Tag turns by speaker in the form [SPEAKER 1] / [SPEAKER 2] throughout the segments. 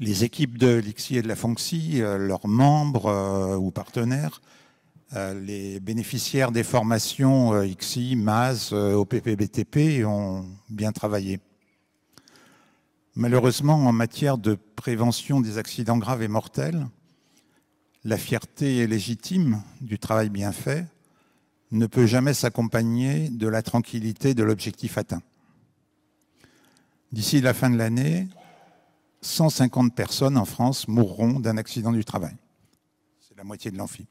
[SPEAKER 1] les équipes de l'IXI et de la FONXI, euh, leurs membres euh, ou partenaires, euh, les bénéficiaires des formations IXI, MAS, OPPBTP ont bien travaillé. Malheureusement, en matière de prévention des accidents graves et mortels, la fierté légitime du travail bien fait ne peut jamais s'accompagner de la tranquillité de l'objectif atteint. D'ici la fin de l'année, 150 personnes en France mourront d'un accident du travail. C'est la moitié de l'amphi.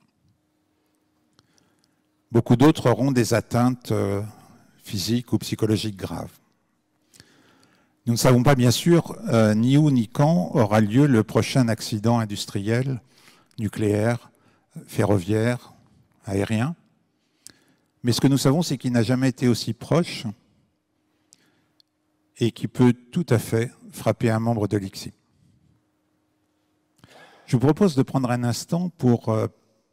[SPEAKER 1] Beaucoup d'autres auront des atteintes euh, physiques ou psychologiques graves. Nous ne savons pas, bien sûr, euh, ni où ni quand aura lieu le prochain accident industriel, nucléaire, ferroviaire, aérien. Mais ce que nous savons, c'est qu'il n'a jamais été aussi proche et qui peut tout à fait frapper un membre de l'IXI. Je vous propose de prendre un instant pour euh,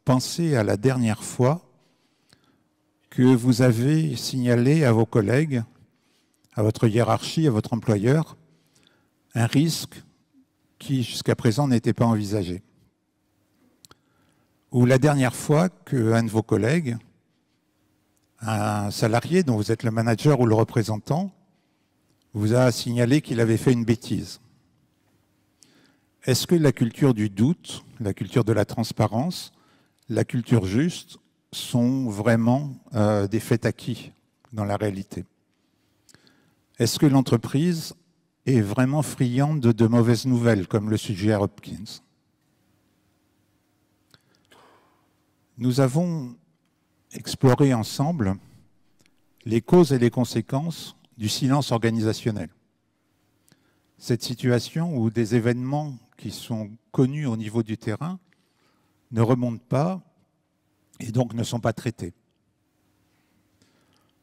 [SPEAKER 1] penser à la dernière fois que vous avez signalé à vos collègues, à votre hiérarchie, à votre employeur, un risque qui jusqu'à présent n'était pas envisagé. Ou la dernière fois qu'un de vos collègues, un salarié dont vous êtes le manager ou le représentant, vous a signalé qu'il avait fait une bêtise. Est-ce que la culture du doute, la culture de la transparence, la culture juste sont vraiment euh, des faits acquis dans la réalité Est-ce que l'entreprise est vraiment friande de mauvaises nouvelles, comme le suggère Hopkins Nous avons exploré ensemble les causes et les conséquences du silence organisationnel. Cette situation où des événements qui sont connus au niveau du terrain ne remontent pas et donc ne sont pas traités.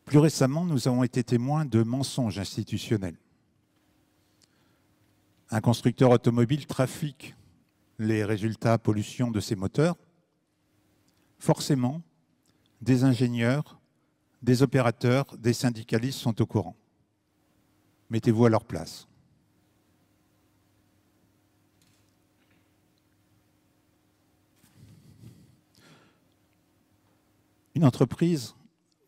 [SPEAKER 1] Plus récemment, nous avons été témoins de mensonges institutionnels. Un constructeur automobile trafique les résultats pollution de ses moteurs. Forcément, des ingénieurs, des opérateurs, des syndicalistes sont au courant. Mettez-vous à leur place. Une entreprise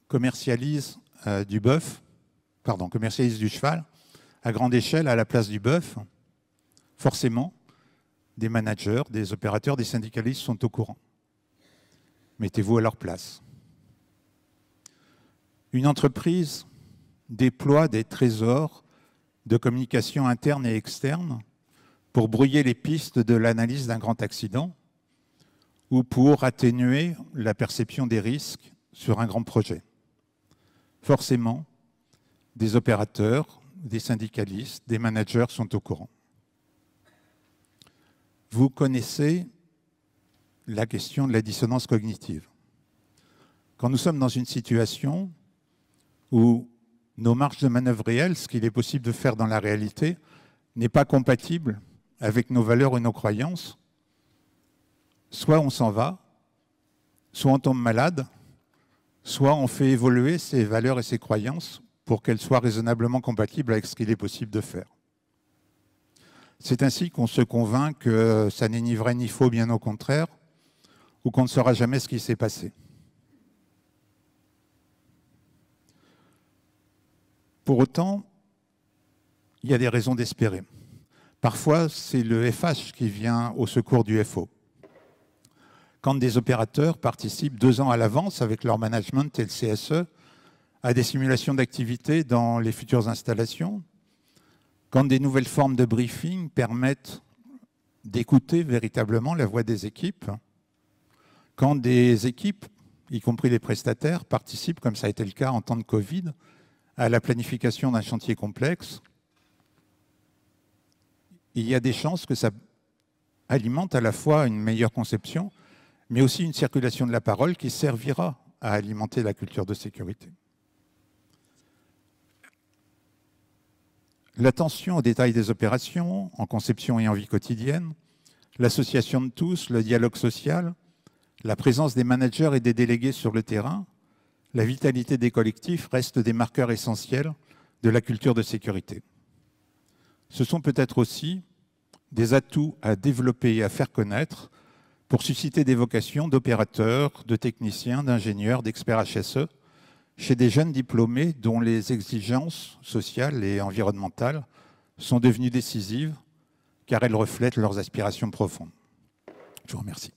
[SPEAKER 1] commercialise euh, du bœuf, pardon, commercialise du cheval à grande échelle à la place du bœuf. Forcément, des managers, des opérateurs, des syndicalistes sont au courant. Mettez-vous à leur place. Une entreprise déploie des trésors de communication interne et externe pour brouiller les pistes de l'analyse d'un grand accident ou pour atténuer la perception des risques sur un grand projet. Forcément, des opérateurs, des syndicalistes, des managers sont au courant. Vous connaissez la question de la dissonance cognitive. Quand nous sommes dans une situation où nos marges de manœuvre réelles, ce qu'il est possible de faire dans la réalité, n'est pas compatible avec nos valeurs et nos croyances. Soit on s'en va, soit on tombe malade, soit on fait évoluer ses valeurs et ses croyances pour qu'elles soient raisonnablement compatibles avec ce qu'il est possible de faire. C'est ainsi qu'on se convainc que ça n'est ni vrai ni faux, bien au contraire, ou qu'on ne saura jamais ce qui s'est passé. Pour autant, il y a des raisons d'espérer. Parfois, c'est le FH qui vient au secours du FO. Quand des opérateurs participent deux ans à l'avance avec leur management et le CSE à des simulations d'activité dans les futures installations, quand des nouvelles formes de briefing permettent d'écouter véritablement la voix des équipes, quand des équipes, y compris les prestataires, participent, comme ça a été le cas en temps de Covid, à la planification d'un chantier complexe, il y a des chances que ça alimente à la fois une meilleure conception, mais aussi une circulation de la parole qui servira à alimenter la culture de sécurité. L'attention aux détails des opérations, en conception et en vie quotidienne, l'association de tous, le dialogue social, la présence des managers et des délégués sur le terrain, la vitalité des collectifs reste des marqueurs essentiels de la culture de sécurité. Ce sont peut-être aussi des atouts à développer et à faire connaître pour susciter des vocations d'opérateurs, de techniciens, d'ingénieurs, d'experts HSE chez des jeunes diplômés dont les exigences sociales et environnementales sont devenues décisives car elles reflètent leurs aspirations profondes. Je vous remercie.